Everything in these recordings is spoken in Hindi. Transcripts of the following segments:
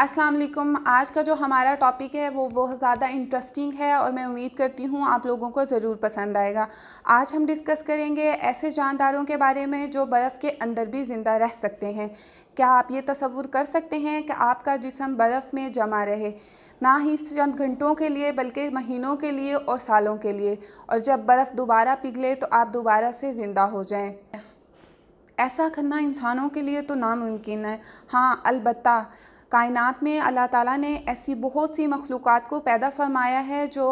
अस्सलाम वालेकुम आज का जो हमारा टॉपिक है वो बहुत ज़्यादा इंटरेस्टिंग है और मैं उम्मीद करती हूँ आप लोगों को ज़रूर पसंद आएगा आज हम डिस्कस करेंगे ऐसे जानदारों के बारे में जो बर्फ़ के अंदर भी ज़िंदा रह सकते हैं क्या आप ये तस्वुर कर सकते हैं कि आपका जिसम बर्फ़ में जमा रहे ना ही चंद घंटों के लिए बल्कि महीनों के लिए और सालों के लिए और जब बर्फ़ दोबारा पिघले तो आप दोबारा से ज़िंदा हो जाएँ ऐसा करना इंसानों के लिए तो नामुमकिन है हाँ अलबत्ता कायनात में अल्लाह ताला ने ऐसी बहुत सी मखलूक़ को पैदा फरमाया है जो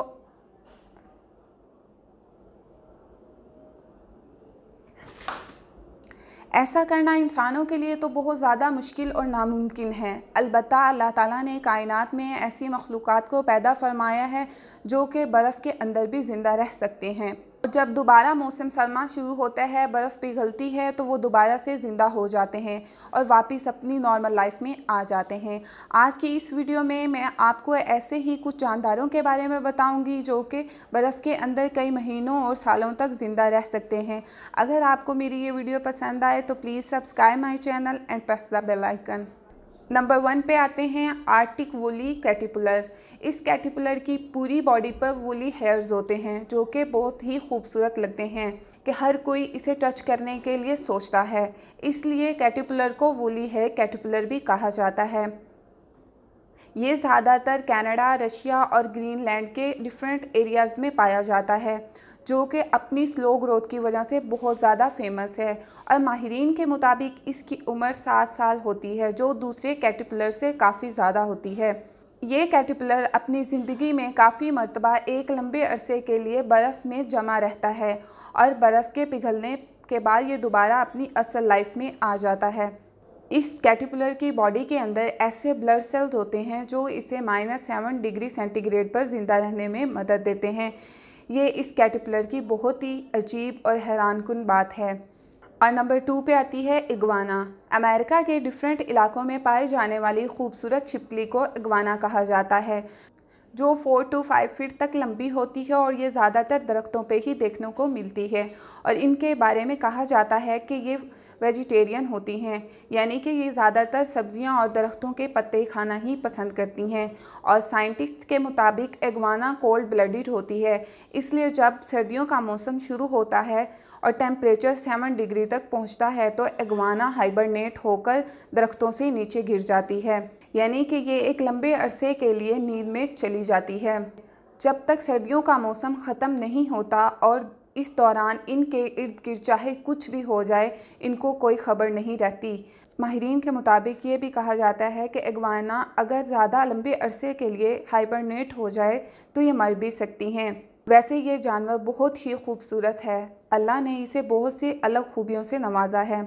ऐसा करना इंसानों के लिए तो बहुत ज़्यादा मुश्किल और नामुमकिन है अलबत् अल्लाह ताला ने कायनात में ऐसी मखलूक़ को पैदा फरमाया है जो कि बर्फ़ के अंदर भी ज़िंदा रह सकते हैं जब दोबारा मौसम सरमा शुरू होता है बर्फ़ पिघलती है तो वो दोबारा से ज़िंदा हो जाते हैं और वापस अपनी नॉर्मल लाइफ में आ जाते हैं आज की इस वीडियो में मैं आपको ऐसे ही कुछ जानदारों के बारे में बताऊंगी जो कि बर्फ़ के अंदर कई महीनों और सालों तक ज़िंदा रह सकते हैं अगर आपको मेरी ये वीडियो पसंद आए तो please subscribe my channel and press the bell icon number one पे आते हैं आर्टिक वोली कैटिपुलर इस कैटिपुलर की पूरी बॉडी पर वोली हेयर्स होते हैं जो कि बहुत ही खूबसूरत लगते हैं कि हर कोई इसे टच करने के लिए सोचता है इसलिए कैटिपुलर को वोली हेयर कैटिपुलर भी कहा जाता है ये ज़्यादातर कनाडा, रशिया और ग्रीनलैंड के डिफरेंट एरियाज़ में पाया जाता है जो कि अपनी स्लो ग्रोथ की वजह से बहुत ज़्यादा फेमस है और माहरीन के मुताबिक इसकी उम्र सात साल होती है जो दूसरे कैटिपलर से काफ़ी ज़्यादा होती है ये कैटिपलर अपनी ज़िंदगी में काफ़ी मरतबा एक लंबे अरसे के लिए बर्फ़ में जमा रहता है और बर्फ़ के पिघलने के बाद ये दोबारा अपनी असल लाइफ में आ जाता है इस कैटिपुलर की बॉडी के अंदर ऐसे ब्लड सेल्स होते हैं जो इसे माइनस सेवन डिग्री सेंटीग्रेड पर ज़िंदा रहने में मदद देते हैं ये इस कैटरपिलर की बहुत ही अजीब और हैरान कन बात है और नंबर टू पे आती है इगवाना अमेरिका के डिफरेंट इलाकों में पाए जाने वाली खूबसूरत छिपकली को इगवाना कहा जाता है जो फोर टू फाइव फीट तक लंबी होती है और ये ज़्यादातर दरख्तों पे ही देखने को मिलती है और इनके बारे में कहा जाता है कि ये वेजिटेरियन होती हैं यानी कि ये ज़्यादातर सब्जियां और दरख्तों के पत्ते खाना ही पसंद करती हैं और साइंटिस्ट के मुताबिक एगवाना कोल्ड ब्लडेड होती है इसलिए जब सर्दियों का मौसम शुरू होता है और टेम्परेचर सेवन डिग्री तक पहुँचता है तो एगवाना हाइबरनेट होकर दरख्तों से नीचे गिर जाती है यानी कि ये एक लंबे अरसे के लिए नींद में चली जाती है जब तक सर्दियों का मौसम ख़त्म नहीं होता और इस दौरान इनके इर्द गिर्द चाहे कुछ भी हो जाए इनको कोई खबर नहीं रहती माहरीन के मुताबिक ये भी कहा जाता है कि अगवाना अगर ज़्यादा लंबे अरसे के लिए हाइबरनेट हो जाए तो ये मर भी सकती हैं वैसे ये जानवर बहुत ही खूबसूरत है अल्लाह ने इसे बहुत सी अलग खूबियों से नवाजा है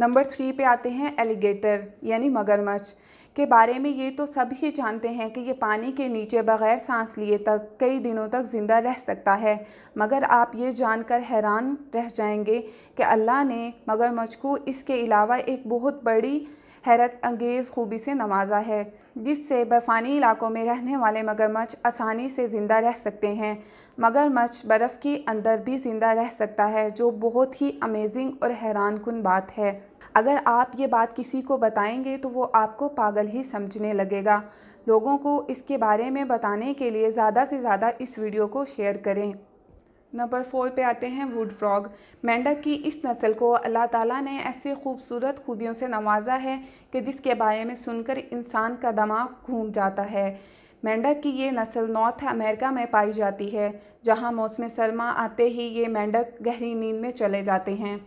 नंबर थ्री पे आते हैं एलिगेटर यानी मगरमच्छ के बारे में ये तो सभी जानते हैं कि ये पानी के नीचे बग़ैर सांस लिए तक कई दिनों तक ज़िंदा रह सकता है मगर आप ये जानकर हैरान रह जाएंगे कि अल्लाह ने मगरमच्छ को इसके अलावा एक बहुत बड़ी हैरत अंगेज़ खूबी से नवाजा है जिससे बर्फानी इलाकों में रहने वाले मगरमच्छ आसानी से ज़िंदा रह सकते हैं मगरमच्छ बर्फ़ के अंदर भी ज़िंदा रह सकता है जो बहुत ही अमेजिंग और हैरान कन बात है अगर आप ये बात किसी को बताएंगे तो वो आपको पागल ही समझने लगेगा लोगों को इसके बारे में बताने के लिए ज़्यादा से ज़्यादा इस वीडियो को शेयर करें नंबर फोर पे आते हैं वुड फ्रॉग मेंढक की इस नस्ल को अल्लाह ताला ने ऐसे खूबसूरत खूबियों से नवाजा है कि जिसके बारे में सुनकर इंसान का दिमाग घूम जाता है मेंढक की ये नस्ल नॉर्थ अमेरिका में पाई जाती है जहाँ मौसम सरमा आते ही ये मेंढक गहरी नींद में चले जाते हैं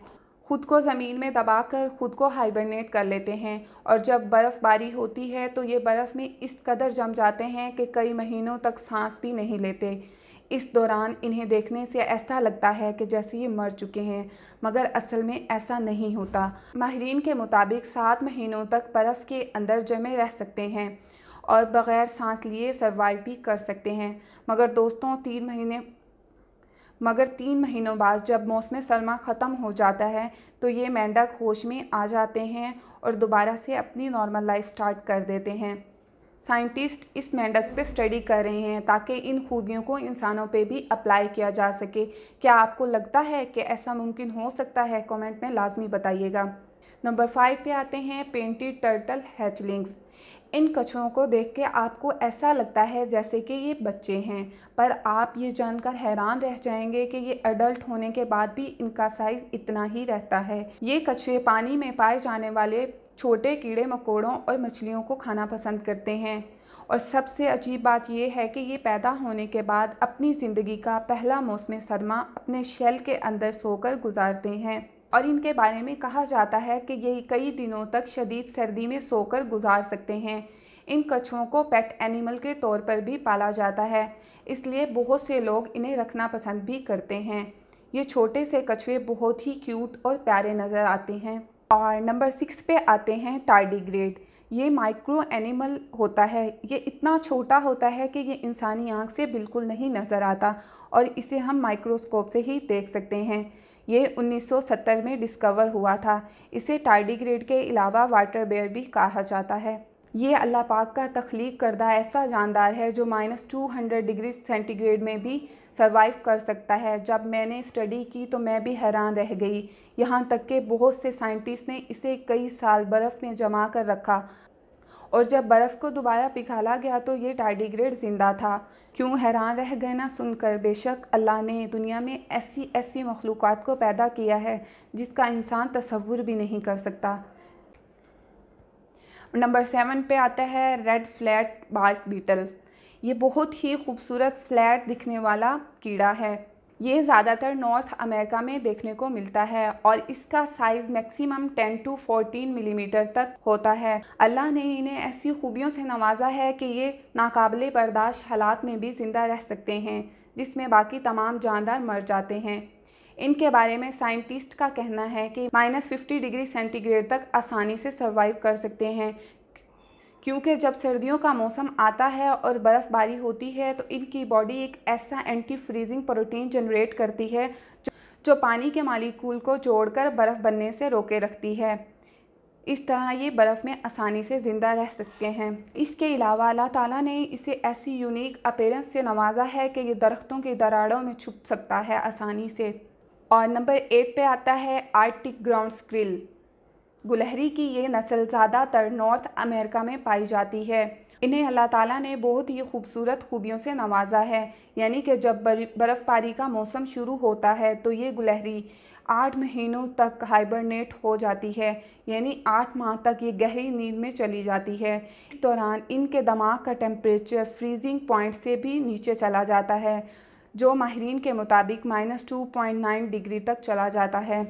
खुद को ज़मीन में दबाकर खुद को हाइबरनेट कर लेते हैं और जब बर्फ़बारी होती है तो ये बर्फ़ में इस कदर जम जाते हैं कि कई महीनों तक सांस भी नहीं लेते इस दौरान इन्हें देखने से ऐसा लगता है कि जैसे ये मर चुके हैं मगर असल में ऐसा नहीं होता माहरीन के मुताबिक सात महीनों तक बर्फ़ के अंदर जमे रह सकते हैं और बग़ैर सांस लिए सर्वाइव भी कर सकते हैं मगर दोस्तों तीन महीने मगर तीन महीनों बाद जब मौसम सरमा ख़त्म हो जाता है तो ये मेंढक होश में आ जाते हैं और दोबारा से अपनी नॉर्मल लाइफ स्टार्ट कर देते हैं साइंटिस्ट इस मेंढक पे स्टडी कर रहे हैं ताकि इन खूबियों को इंसानों पे भी अप्लाई किया जा सके क्या आपको लगता है कि ऐसा मुमकिन हो सकता है कमेंट में लाजमी बताइएगा नंबर फाइव पे आते हैं पेंटी टर्टल हैचलिंग्स इन कछुओं को देख के आपको ऐसा लगता है जैसे कि ये बच्चे हैं पर आप ये जानकर हैरान रह जाएंगे कि ये अडल्ट होने के बाद भी इनका साइज़ इतना ही रहता है ये कछुए पानी में पाए जाने वाले छोटे कीड़े मकोड़ों और मछलियों को खाना पसंद करते हैं और सबसे अजीब बात यह है कि ये पैदा होने के बाद अपनी ज़िंदगी का पहला मौसम सरमा अपने शेल के अंदर सोकर गुजारते हैं और इनके बारे में कहा जाता है कि ये कई दिनों तक शदीद सर्दी में सोकर गुजार सकते हैं इन कछुओं को पेट एनिमल के तौर पर भी पाला जाता है इसलिए बहुत से लोग इन्हें रखना पसंद भी करते हैं ये छोटे से कछुए बहुत ही क्यूट और प्यारे नज़र आते हैं और नंबर सिक्स पे आते हैं टार्डीग्रेड ये माइक्रो एनिमल होता है ये इतना छोटा होता है कि ये इंसानी आँख से बिल्कुल नहीं नज़र आता और इसे हम माइक्रोस्कोप से ही देख सकते हैं ये 1970 में डिस्कवर हुआ था इसे टाइडीग्रेड के अलावा वाटर बेयर भी कहा जाता है ये अल्लाह पाक का तख्लीक करदा ऐसा जानदार है जो minus two hundred degree centigrade में भी सर्वाइव कर सकता है जब मैंने स्टडी की तो मैं भी हैरान रह गई यहाँ तक के बहुत से साइंटिस्ट ने इसे कई साल बर्फ़ में जमा कर रखा और जब बर्फ़ को दोबारा पिघाला गया तो ये टार्डीग्रेड ज़िंदा था क्यों हैरान रह गए ना सुनकर बेशक अल्लाह ने दुनिया में ऐसी ऐसी मखलूक को पैदा किया है जिसका इंसान तस्वुर भी नहीं कर सकता नंबर सेवन पे आता है रेड फ्लैट बार्क बीटल ये बहुत ही खूबसूरत फ्लैट दिखने वाला कीड़ा है ये ज़्यादातर नॉर्थ अमेरिका में देखने को मिलता है और इसका साइज़ मैक्सिमम 10 टू 14 मिलीमीटर तक होता है अल्लाह ने इन्हें ऐसी खूबियों से नवाजा है कि ये नाकबले बर्दाश्त हालात में भी ज़िंदा रह सकते हैं जिसमें बाकी तमाम जानदार मर जाते हैं इनके बारे में साइंटिस्ट का कहना है कि माइनस फिफ्टी डिग्री सेंटीग्रेड तक आसानी से सर्वाइव कर सकते हैं क्योंकि जब सर्दियों का मौसम आता है और बर्फ़बारी होती है तो इनकी बॉडी एक ऐसा एंटी फ्रीजिंग प्रोटीन जनरेट करती है जो, जो पानी के मालिकूल को जोड़कर बर्फ़ बनने से रोके रखती है इस तरह ये बर्फ़ में आसानी से ज़िंदा रह सकते हैं इसके अलावा अल्लाह ताला ने इसे ऐसी यूनिक अपेरेंस से नवाजा है कि ये दरख्तों की दराड़ों में छुप सकता है आसानी से और नंबर एट पे आता है आर्टिक ग्राउंड स्क्रिल गुलहरी की ये नस्ल ज़्यादातर नॉर्थ अमेरिका में पाई जाती है इन्हें अल्लाह ताला ने बहुत ही खूबसूरत खूबियों से नवाजा है यानी कि जब बर्फ़बारी का मौसम शुरू होता है तो ये गुलहरी आठ महीनों तक हाइबरनेट हो जाती है यानी आठ माह तक ये गहरी नींद में चली जाती है इस दौरान इनके दिमाग का टेम्परेचर फ्रीजिंग पॉइंट से भी नीचे चला जाता है जो माहरीन के मुताबिक minus two point nine degree तक चला जाता है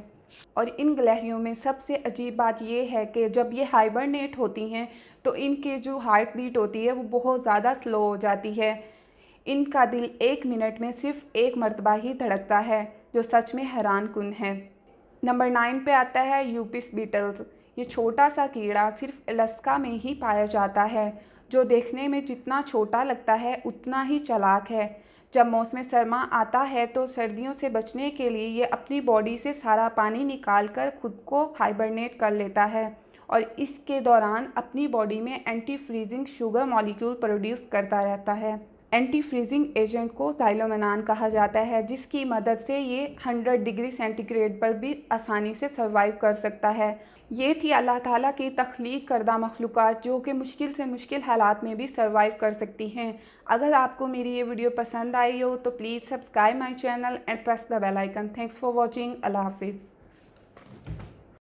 और इन गलहरियों में सबसे अजीब बात यह है कि जब ये हाइबरनेट होती हैं तो इनके जो हार्ट बीट होती है वो बहुत ज़्यादा स्लो हो जाती है इनका दिल एक मिनट में सिर्फ एक मरतबा ही धड़कता है जो सच में हैरान कन है नंबर नाइन पे आता है यूपिस बीटल्स ये छोटा सा कीड़ा सिर्फ अलस्का में ही पाया जाता है जो देखने में जितना छोटा लगता है उतना ही चलाक है जब मौसम सरमा आता है तो सर्दियों से बचने के लिए ये अपनी बॉडी से सारा पानी निकाल कर खुद को हाइबरनेट कर लेता है और इसके दौरान अपनी बॉडी में anti freezing sugar molecule produce करता रहता है एंटी फ्रीजिंग एजेंट को साइलोमनान कहा जाता है जिसकी मदद से ये 100 डिग्री सेंटीग्रेड पर भी आसानी से सर्वाइव कर सकता है ये थी अल्लाह ताला की तख्लीक करदा मखलूक जो कि मुश्किल से मुश्किल हालात में भी सर्वाइव कर सकती हैं अगर आपको मेरी ये वीडियो पसंद आई हो तो please subscribe my channel and press the bell icon icon thanks for watching Allah हाफिज़